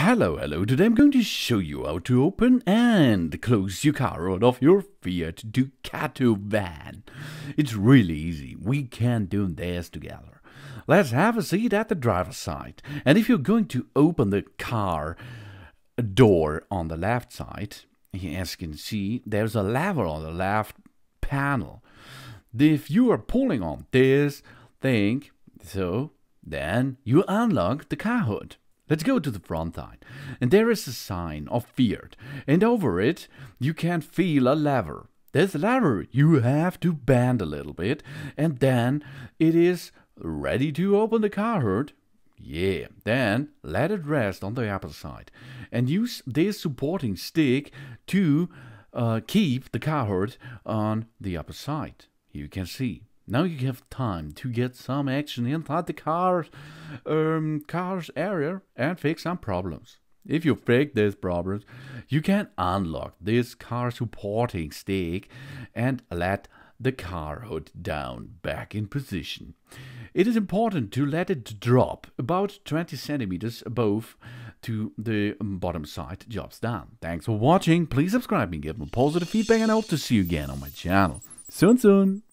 Hello, hello, today I'm going to show you how to open and close your car out of your Fiat Ducato van. It's really easy, we can do this together. Let's have a seat at the driver's side, and if you're going to open the car door on the left side, as you can see, there's a lever on the left panel. If you are pulling on this thing, so then you unlock the car hood. Let's go to the front side. And there is a sign of feared. And over it, you can feel a lever. This lever you have to bend a little bit. And then it is ready to open the car hood. Yeah, then let it rest on the upper side. And use this supporting stick to uh, keep the car hood on the upper side. Here you can see. Now you have time to get some action inside the cars, um, car's area and fix some problems. If you fix these problems, you can unlock this car supporting stick and let the car hood down back in position. It is important to let it drop about 20 centimeters above to the bottom side jobs done. Thanks for watching, please subscribe and give me positive feedback and I hope to see you again on my channel. Soon soon!